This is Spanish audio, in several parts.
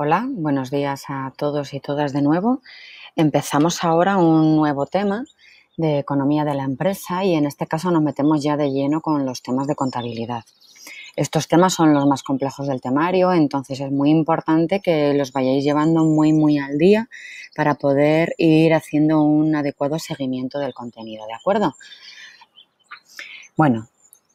Hola, buenos días a todos y todas de nuevo. Empezamos ahora un nuevo tema de economía de la empresa y en este caso nos metemos ya de lleno con los temas de contabilidad. Estos temas son los más complejos del temario, entonces es muy importante que los vayáis llevando muy, muy al día para poder ir haciendo un adecuado seguimiento del contenido, ¿de acuerdo? Bueno,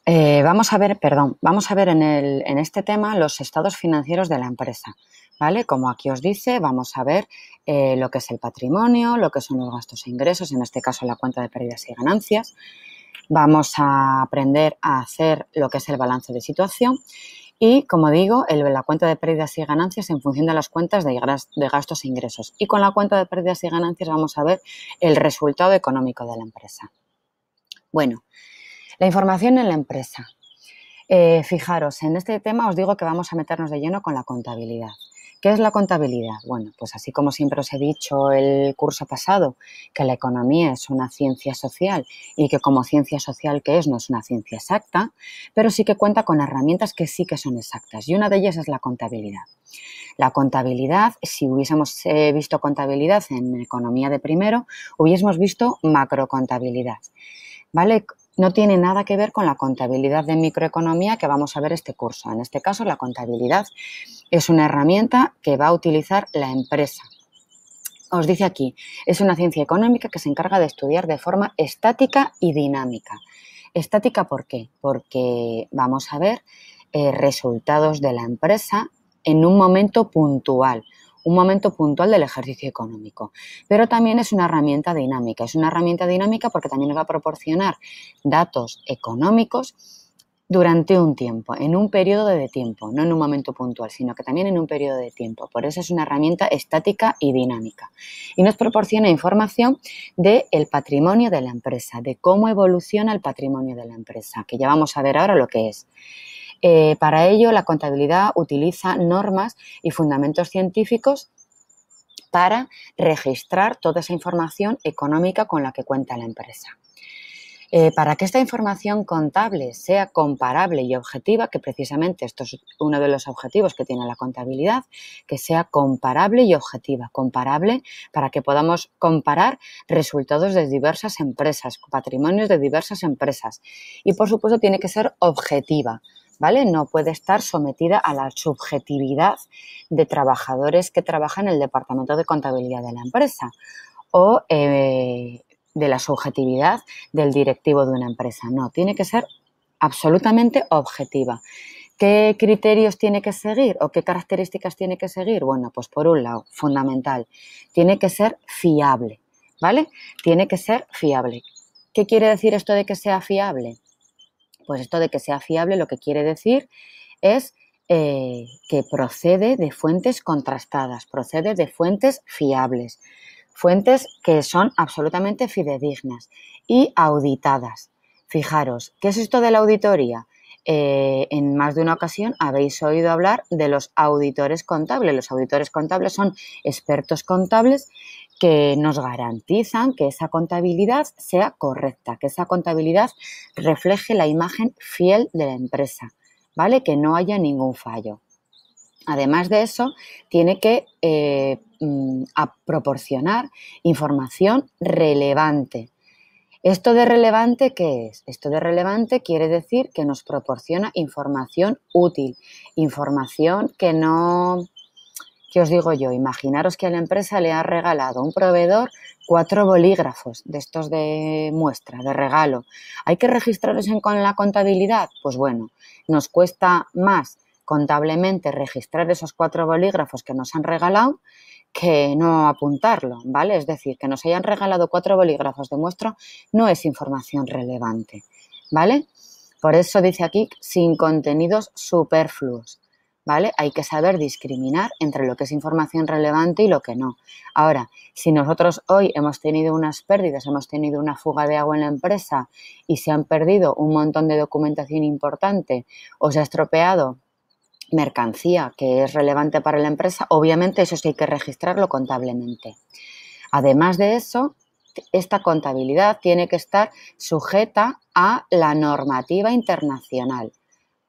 eh, vamos a ver, perdón, vamos a ver en, en este tema los estados financieros de la empresa. ¿vale? Como aquí os dice, vamos a ver eh, lo que es el patrimonio, lo que son los gastos e ingresos, en este caso la cuenta de pérdidas y ganancias. Vamos a aprender a hacer lo que es el balance de situación y, como digo, la cuenta de pérdidas y ganancias en función de las cuentas de, gastos e ingresos. Y con la cuenta de pérdidas y ganancias vamos a ver el resultado económico de la empresa. Bueno, la información en la empresa. Eh, fijaros, en este tema os digo que vamos a meternos de lleno con la contabilidad. ¿Qué es la contabilidad? Bueno, pues así como siempre os he dicho el curso pasado, que la economía es una ciencia social y que como ciencia social que es no es una ciencia exacta, pero sí que cuenta con herramientas que sí que son exactas y una de ellas es la contabilidad. La contabilidad, si hubiésemos eh, visto contabilidad en economía de primero, hubiésemos visto macrocontabilidad. ¿Vale? no tiene nada que ver con la contabilidad de microeconomía que vamos a ver este curso. En este caso, la contabilidad es una herramienta que va a utilizar la empresa. Os dice aquí, es una ciencia económica que se encarga de estudiar de forma estática y dinámica. Estática, ¿por qué? Porque vamos a ver eh, resultados de la empresa en un momento puntual un momento puntual del ejercicio económico. Pero también es una herramienta dinámica. Es una herramienta dinámica porque también nos va a proporcionar datos económicos durante un tiempo, en un periodo de tiempo, no en un momento puntual, sino que también en un periodo de tiempo. Por eso es una herramienta estática y dinámica. Y nos proporciona información del el patrimonio de la empresa, de cómo evoluciona el patrimonio de la empresa, que ya vamos a ver ahora lo que es. Eh, para ello, la contabilidad utiliza normas y fundamentos científicos para registrar toda esa información económica con la que cuenta la empresa. Eh, para que esta información contable sea comparable y objetiva, que precisamente esto es uno de los objetivos que tiene la contabilidad, que sea comparable y objetiva, comparable para que podamos comparar resultados de diversas empresas, patrimonios de diversas empresas. Y por supuesto tiene que ser objetiva, ¿vale? No puede estar sometida a la subjetividad de trabajadores que trabajan en el departamento de contabilidad de la empresa o eh, de la subjetividad del directivo de una empresa. No, tiene que ser absolutamente objetiva. ¿Qué criterios tiene que seguir o qué características tiene que seguir? Bueno, pues por un lado, fundamental, tiene que ser fiable, ¿vale? Tiene que ser fiable. ¿Qué quiere decir esto de que sea fiable? Pues esto de que sea fiable lo que quiere decir es eh, que procede de fuentes contrastadas, procede de fuentes fiables, fuentes que son absolutamente fidedignas y auditadas. Fijaros, ¿qué es esto de la auditoría? Eh, en más de una ocasión habéis oído hablar de los auditores contables. Los auditores contables son expertos contables que nos garantizan que esa contabilidad sea correcta, que esa contabilidad refleje la imagen fiel de la empresa, ¿vale? Que no haya ningún fallo. Además de eso, tiene que eh, mm, proporcionar información relevante. ¿Esto de relevante qué es? Esto de relevante quiere decir que nos proporciona información útil, información que no, ¿Qué os digo yo? Imaginaros que a la empresa le ha regalado un proveedor cuatro bolígrafos de estos de muestra, de regalo. ¿Hay que registrarlos en, con la contabilidad? Pues bueno, nos cuesta más contablemente registrar esos cuatro bolígrafos que nos han regalado que no apuntarlo, ¿vale? Es decir, que nos hayan regalado cuatro bolígrafos de muestra no es información relevante, ¿vale? Por eso dice aquí sin contenidos superfluos. ¿vale? Hay que saber discriminar entre lo que es información relevante y lo que no. Ahora, si nosotros hoy hemos tenido unas pérdidas, hemos tenido una fuga de agua en la empresa y se han perdido un montón de documentación importante o se ha estropeado mercancía que es relevante para la empresa, obviamente eso sí hay que registrarlo contablemente. Además de eso, esta contabilidad tiene que estar sujeta a la normativa internacional,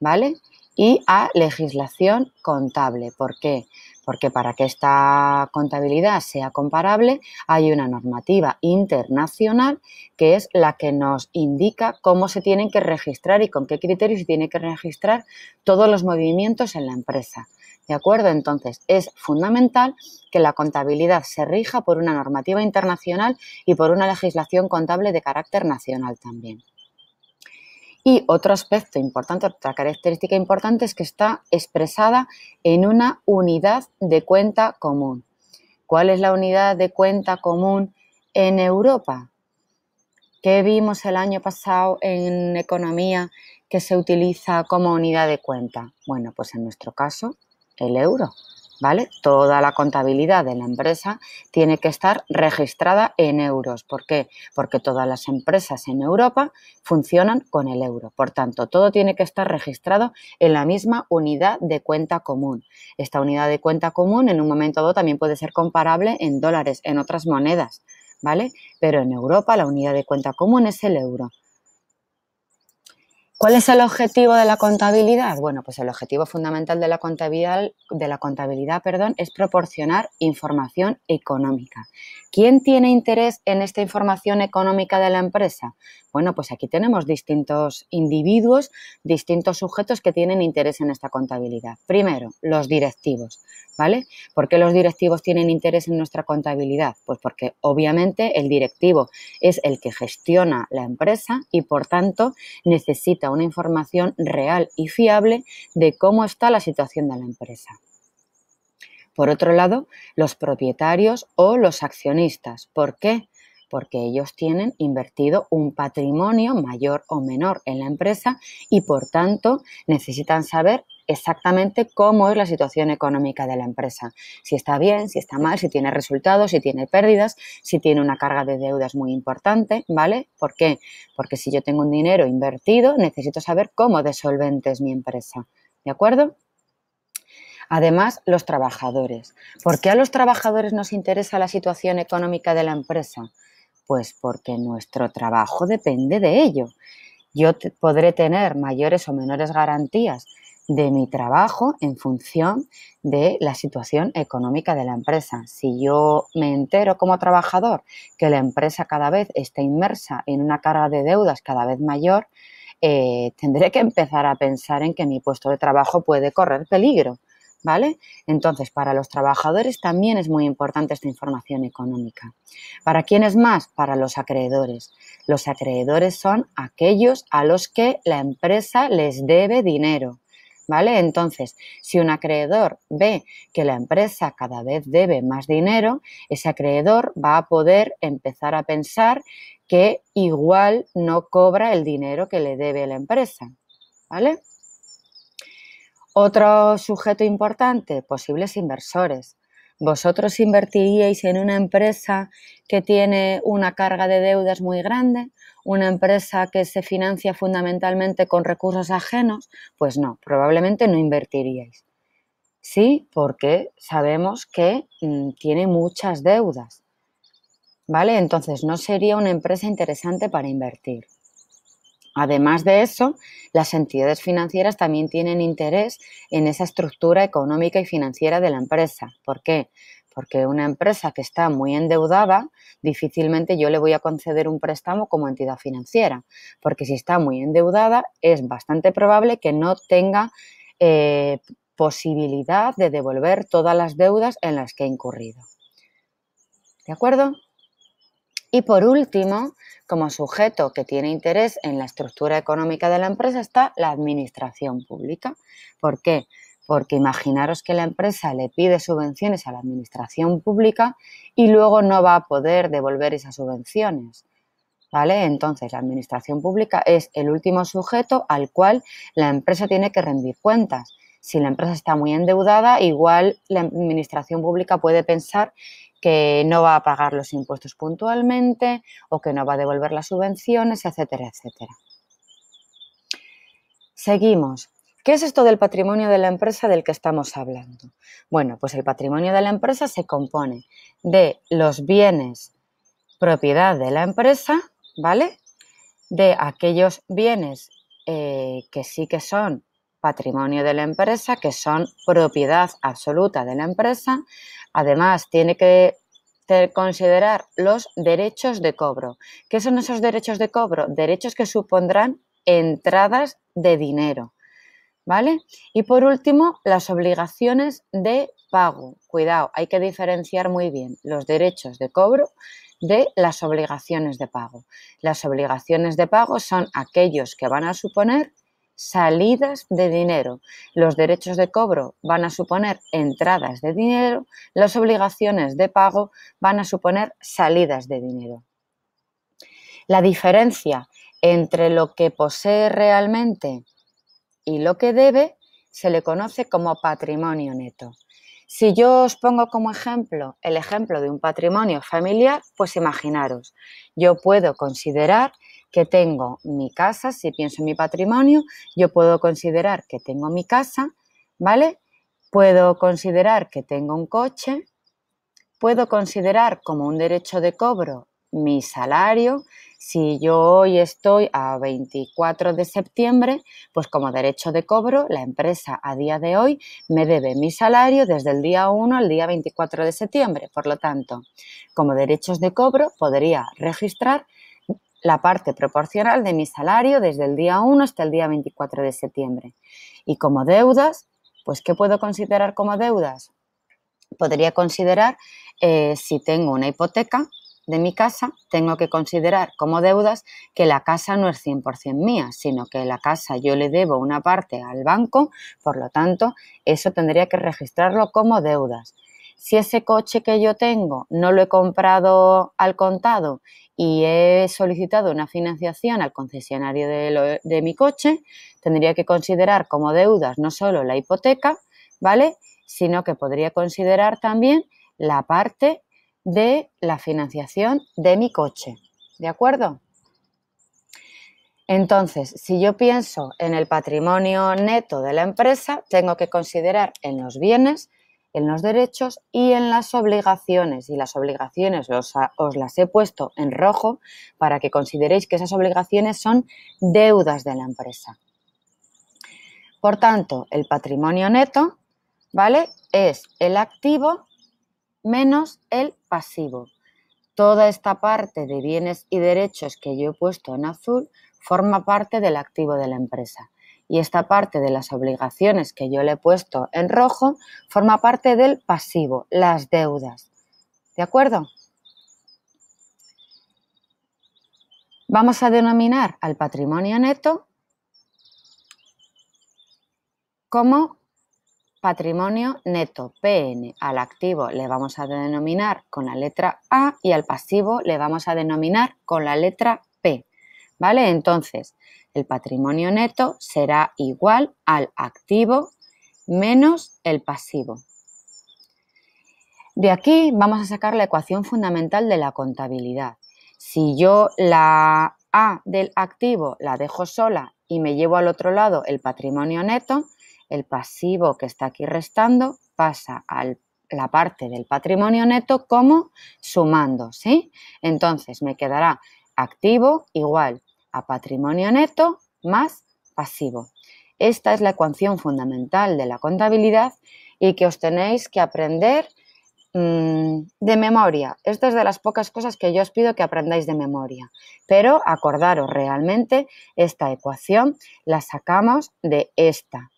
¿vale? y a legislación contable. ¿Por qué? Porque para que esta contabilidad sea comparable hay una normativa internacional que es la que nos indica cómo se tienen que registrar y con qué criterios se tiene que registrar todos los movimientos en la empresa. ¿De acuerdo? Entonces, es fundamental que la contabilidad se rija por una normativa internacional y por una legislación contable de carácter nacional también. Y otro aspecto importante, otra característica importante es que está expresada en una unidad de cuenta común. ¿Cuál es la unidad de cuenta común en Europa? ¿Qué vimos el año pasado en economía que se utiliza como unidad de cuenta? Bueno, pues en nuestro caso, el euro. ¿vale? Toda la contabilidad de la empresa tiene que estar registrada en euros. ¿Por qué? Porque todas las empresas en Europa funcionan con el euro. Por tanto, todo tiene que estar registrado en la misma unidad de cuenta común. Esta unidad de cuenta común en un momento dado también puede ser comparable en dólares, en otras monedas, ¿vale? Pero en Europa la unidad de cuenta común es el euro. ¿Cuál es el objetivo de la contabilidad? Bueno, pues el objetivo fundamental de la contabilidad, de la contabilidad perdón, es proporcionar información económica. ¿Quién tiene interés en esta información económica de la empresa? Bueno, pues aquí tenemos distintos individuos, distintos sujetos que tienen interés en esta contabilidad. Primero, los directivos. ¿vale? ¿Por qué los directivos tienen interés en nuestra contabilidad? Pues porque obviamente el directivo es el que gestiona la empresa y por tanto necesita una información real y fiable de cómo está la situación de la empresa. Por otro lado, los propietarios o los accionistas. ¿Por qué? Porque ellos tienen invertido un patrimonio mayor o menor en la empresa y por tanto necesitan saber exactamente cómo es la situación económica de la empresa. Si está bien, si está mal, si tiene resultados, si tiene pérdidas, si tiene una carga de deudas muy importante, ¿vale? ¿Por qué? Porque si yo tengo un dinero invertido, necesito saber cómo de solvente es mi empresa. ¿De acuerdo? Además, los trabajadores. ¿Por qué a los trabajadores nos interesa la situación económica de la empresa? Pues porque nuestro trabajo depende de ello. Yo podré tener mayores o menores garantías de mi trabajo en función de la situación económica de la empresa. Si yo me entero como trabajador que la empresa cada vez está inmersa en una carga de deudas cada vez mayor, eh, tendré que empezar a pensar en que mi puesto de trabajo puede correr peligro. ¿Vale? Entonces, para los trabajadores también es muy importante esta información económica. ¿Para quiénes más? Para los acreedores. Los acreedores son aquellos a los que la empresa les debe dinero. ¿Vale? Entonces, si un acreedor ve que la empresa cada vez debe más dinero, ese acreedor va a poder empezar a pensar que igual no cobra el dinero que le debe la empresa. ¿Vale? Otro sujeto importante, posibles inversores. ¿Vosotros invertiríais en una empresa que tiene una carga de deudas muy grande? una empresa que se financia fundamentalmente con recursos ajenos, pues no, probablemente no invertiríais. Sí, porque sabemos que mm, tiene muchas deudas. ¿Vale? Entonces no sería una empresa interesante para invertir. Además de eso, las entidades financieras también tienen interés en esa estructura económica y financiera de la empresa. ¿Por qué? porque una empresa que está muy endeudada, difícilmente yo le voy a conceder un préstamo como entidad financiera, porque si está muy endeudada es bastante probable que no tenga eh, posibilidad de devolver todas las deudas en las que ha incurrido. ¿De acuerdo? Y por último, como sujeto que tiene interés en la estructura económica de la empresa está la administración pública. ¿Por qué? porque imaginaros que la empresa le pide subvenciones a la administración pública y luego no va a poder devolver esas subvenciones. ¿Vale? Entonces, la administración pública es el último sujeto al cual la empresa tiene que rendir cuentas. Si la empresa está muy endeudada, igual la administración pública puede pensar que no va a pagar los impuestos puntualmente o que no va a devolver las subvenciones, etcétera, etcétera. Seguimos. ¿Qué es esto del patrimonio de la empresa del que estamos hablando? Bueno, pues el patrimonio de la empresa se compone de los bienes propiedad de la empresa, ¿vale? De aquellos bienes eh, que sí que son patrimonio de la empresa, que son propiedad absoluta de la empresa. Además, tiene que considerar los derechos de cobro. ¿Qué son esos derechos de cobro? Derechos que supondrán entradas de dinero. ¿vale? Y por último, las obligaciones de pago. Cuidado, hay que diferenciar muy bien los derechos de cobro de las obligaciones de pago. Las obligaciones de pago son aquellos que van a suponer salidas de dinero. Los derechos de cobro van a suponer entradas de dinero, las obligaciones de pago van a suponer salidas de dinero. La diferencia entre lo que posee realmente y lo que debe se le conoce como patrimonio neto. Si yo os pongo como ejemplo el ejemplo de un patrimonio familiar, pues imaginaros, yo puedo considerar que tengo mi casa, si pienso en mi patrimonio, yo puedo considerar que tengo mi casa, ¿vale? Puedo considerar que tengo un coche, puedo considerar como un derecho de cobro mi salario, si yo hoy estoy a 24 de septiembre, pues como derecho de cobro, la empresa a día de hoy me debe mi salario desde el día 1 al día 24 de septiembre. Por lo tanto, como derechos de cobro, podría registrar la parte proporcional de mi salario desde el día 1 hasta el día 24 de septiembre. Y como deudas, pues ¿qué puedo considerar como deudas? Podría considerar eh, si tengo una hipoteca, de mi casa, tengo que considerar como deudas que la casa no es 100% mía, sino que la casa yo le debo una parte al banco, por lo tanto, eso tendría que registrarlo como deudas. Si ese coche que yo tengo no lo he comprado al contado y he solicitado una financiación al concesionario de, de mi coche, tendría que considerar como deudas no solo la hipoteca, ¿vale? Sino que podría considerar también la parte de la financiación de mi coche. ¿De acuerdo? Entonces, si yo pienso en el patrimonio neto de la empresa, tengo que considerar en los bienes, en los derechos y en las obligaciones. Y las obligaciones os, las he puesto en rojo para que consideréis que esas obligaciones son deudas de la empresa. Por tanto, el patrimonio neto, ¿vale? Es el activo menos el pasivo. Toda esta parte de bienes y derechos que yo he puesto en azul forma parte del activo de la empresa. Y esta parte de las obligaciones que yo le he puesto en rojo forma parte del pasivo, las deudas. ¿De acuerdo? Vamos a denominar al patrimonio neto como patrimonio neto, PN. Al activo le vamos a denominar con la letra A y al pasivo le vamos a denominar con la letra P. ¿Vale? Entonces, el patrimonio neto será igual al activo menos el pasivo. De aquí vamos a sacar la ecuación fundamental de la contabilidad. Si yo la A del activo la dejo sola y me llevo al otro lado el patrimonio neto, el pasivo que está aquí restando pasa a la parte del patrimonio neto como sumando, ¿sí? Entonces me quedará activo igual a patrimonio neto más pasivo. Esta es la ecuación fundamental de la contabilidad y que os tenéis que aprender mm, de memoria. Esta es de las pocas cosas que yo os pido que aprendáis de memoria. Pero acordaros, realmente esta ecuación la sacamos de esta,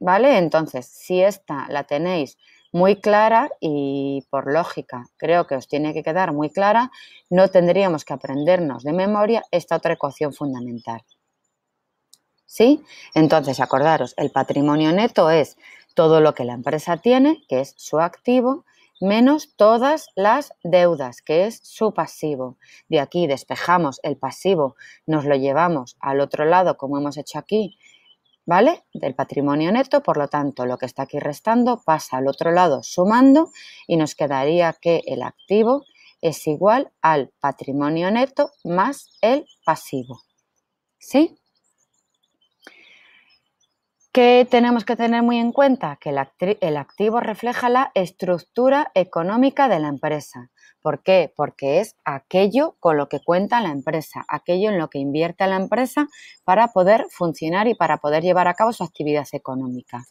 ¿Vale? Entonces, si esta la tenéis muy clara y por lógica, creo que os tiene que quedar muy clara, no tendríamos que aprendernos de memoria esta otra ecuación fundamental. ¿Sí? Entonces, acordaros, el patrimonio neto es todo lo que la empresa tiene, que es su activo, menos todas las deudas, que es su pasivo. De aquí despejamos el pasivo, nos lo llevamos al otro lado, como hemos hecho aquí, ¿vale? Del patrimonio neto, por lo tanto, lo que está aquí restando pasa al otro lado sumando y nos quedaría que el activo es igual al patrimonio neto más el pasivo. ¿Sí? ¿Qué tenemos que tener muy en cuenta? Que el, activo refleja la estructura económica de la empresa. ¿Por qué? Porque es aquello con lo que cuenta la empresa, aquello en lo que invierte la empresa para poder funcionar y para poder llevar a cabo su actividad económica.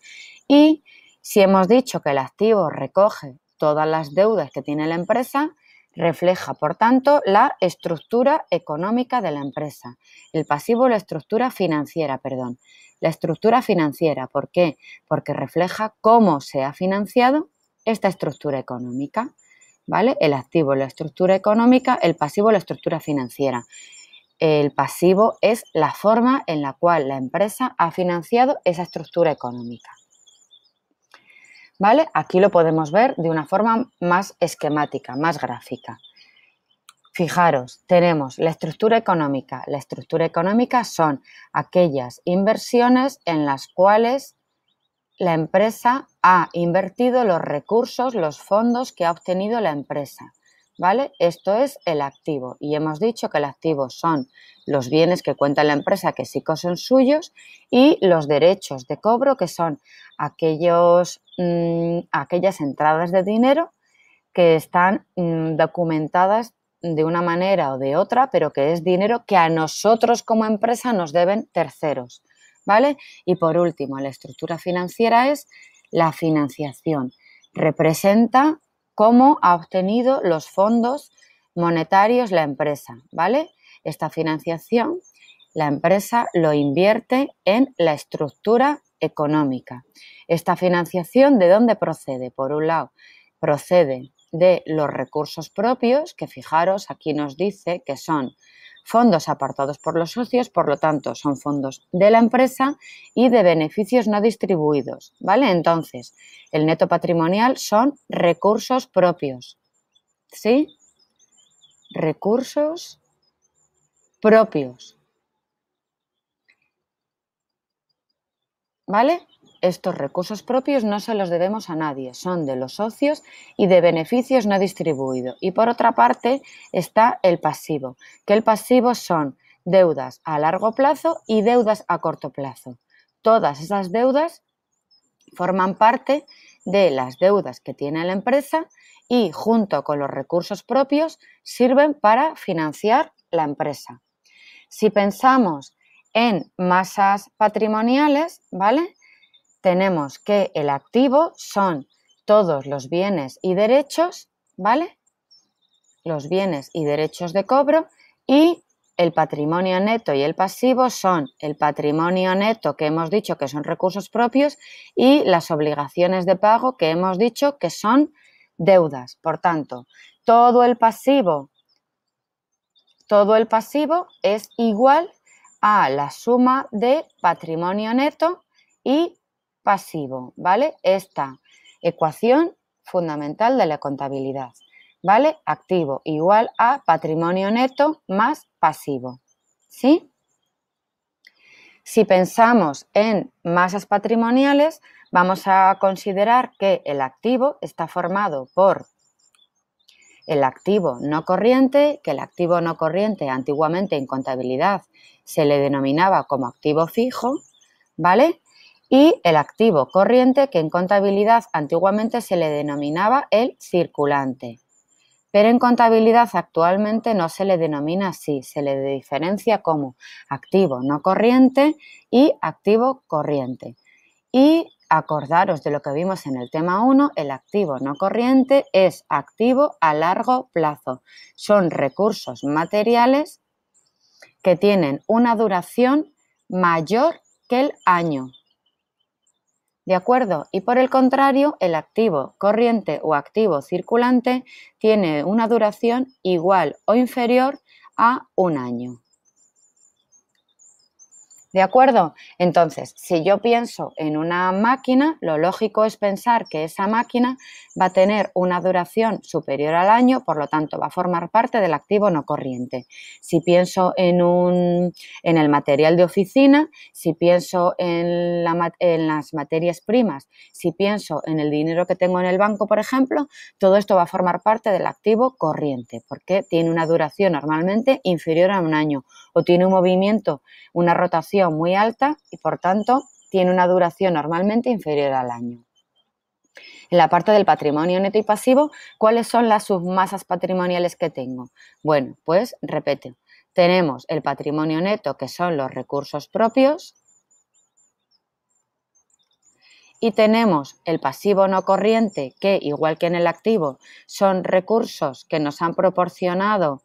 Y si hemos dicho que el activo recoge todas las deudas que tiene la empresa, refleja, por tanto, la estructura económica de la empresa. El pasivo, la estructura financiera, perdón la estructura financiera. ¿Por qué? Porque refleja cómo se ha financiado esta estructura económica. ¿Vale? El activo, la estructura económica, el pasivo, la estructura financiera. El pasivo es la forma en la cual la empresa ha financiado esa estructura económica. ¿Vale? Aquí lo podemos ver de una forma más esquemática, más gráfica. Fijaros, tenemos la estructura económica. La estructura económica son aquellas inversiones en las cuales la empresa ha invertido los recursos, los fondos que ha obtenido la empresa. ¿Vale? Esto es el activo. Y hemos dicho que el activo son los bienes que cuenta la empresa, que sí que son suyos, y los derechos de cobro, que son aquellos, mm, aquellas entradas de dinero que están mm, documentadas de una manera o de otra, pero que es dinero que a nosotros como empresa nos deben terceros, ¿vale? Y por último, la estructura financiera es la financiación. Representa cómo ha obtenido los fondos monetarios la empresa, ¿vale? Esta financiación la empresa lo invierte en la estructura económica. Esta financiación, ¿de dónde procede? Por un lado, procede de los recursos propios, que fijaros, aquí nos dice que son fondos apartados por los socios, por lo tanto, son fondos de la empresa y de beneficios no distribuidos, ¿vale? Entonces, el neto patrimonial son recursos propios, ¿sí? Recursos propios. ¿Vale? Estos recursos propios no se los debemos a nadie, son de los socios y de beneficios no distribuidos. Y por otra parte está el pasivo, que el pasivo son deudas a largo plazo y deudas a corto plazo. Todas esas deudas forman parte de las deudas que tiene la empresa y junto con los recursos propios sirven para financiar la empresa. Si pensamos en masas patrimoniales, ¿vale? tenemos que el activo son todos los bienes y derechos, ¿vale? Los bienes y derechos de cobro y el patrimonio neto y el pasivo son el patrimonio neto que hemos dicho que son recursos propios y las obligaciones de pago que hemos dicho que son deudas. Por tanto, todo el pasivo todo el pasivo es igual a la suma de patrimonio neto y pasivo, ¿vale? Esta ecuación fundamental de la contabilidad, ¿vale? Activo igual a patrimonio neto más pasivo, ¿sí? Si pensamos en masas patrimoniales, vamos a considerar que el activo está formado por el activo no corriente, que el activo no corriente antiguamente en contabilidad se le denominaba como activo fijo, ¿vale? y el activo corriente que en contabilidad antiguamente se le denominaba el circulante. Pero en contabilidad actualmente no se le denomina así, se le diferencia como activo no corriente y activo corriente. Y acordaros de lo que vimos en el tema 1, el activo no corriente es activo a largo plazo. Son recursos materiales que tienen una duración mayor que el año, ¿De acuerdo? Y por el contrario, el activo corriente o activo circulante tiene una duración igual o inferior a un año. ¿De acuerdo? Entonces, si yo pienso en una máquina, lo lógico es pensar que esa máquina va a tener una duración superior al año, por lo tanto, va a formar parte del activo no corriente. Si pienso en, el material de oficina, si pienso en las materias primas, si pienso en el dinero que tengo en el banco, por ejemplo, todo esto va a formar parte del activo corriente, porque tiene una duración normalmente inferior a un año o tiene un movimiento, una rotación muy alta y por tanto tiene una duración normalmente inferior al año. En la parte del patrimonio neto y pasivo, ¿cuáles son las submasas patrimoniales que tengo? Bueno, pues repito, tenemos el patrimonio neto, que son los recursos propios, y tenemos el pasivo no corriente, que igual que en el activo, son recursos que nos han proporcionado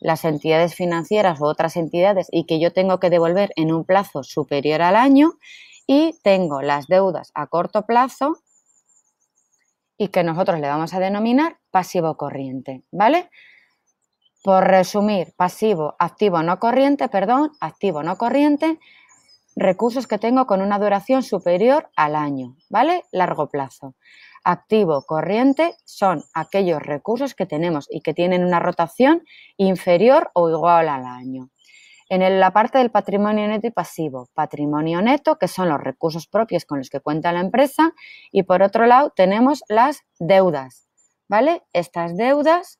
las entidades financieras u otras entidades y que yo tengo que devolver en un plazo superior al año y tengo las deudas a corto plazo y que nosotros le vamos a denominar pasivo corriente, ¿vale? Por resumir, pasivo, activo no corriente, perdón, activo no corriente recursos que tengo con una duración superior al año, ¿vale? Largo plazo. Activo corriente son aquellos recursos que tenemos y que tienen una rotación inferior o igual al año. En la parte del patrimonio neto y pasivo, patrimonio neto, que son los recursos propios con los que cuenta la empresa, y por otro lado tenemos las deudas, ¿vale? Estas deudas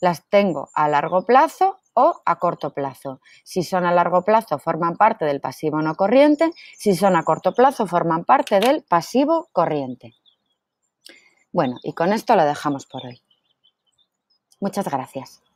las tengo a largo plazo o a corto plazo. Si son a largo plazo, forman parte del pasivo no corriente. Si son a corto plazo, forman parte del pasivo corriente. Bueno, y con esto lo dejamos por hoy. Muchas gracias.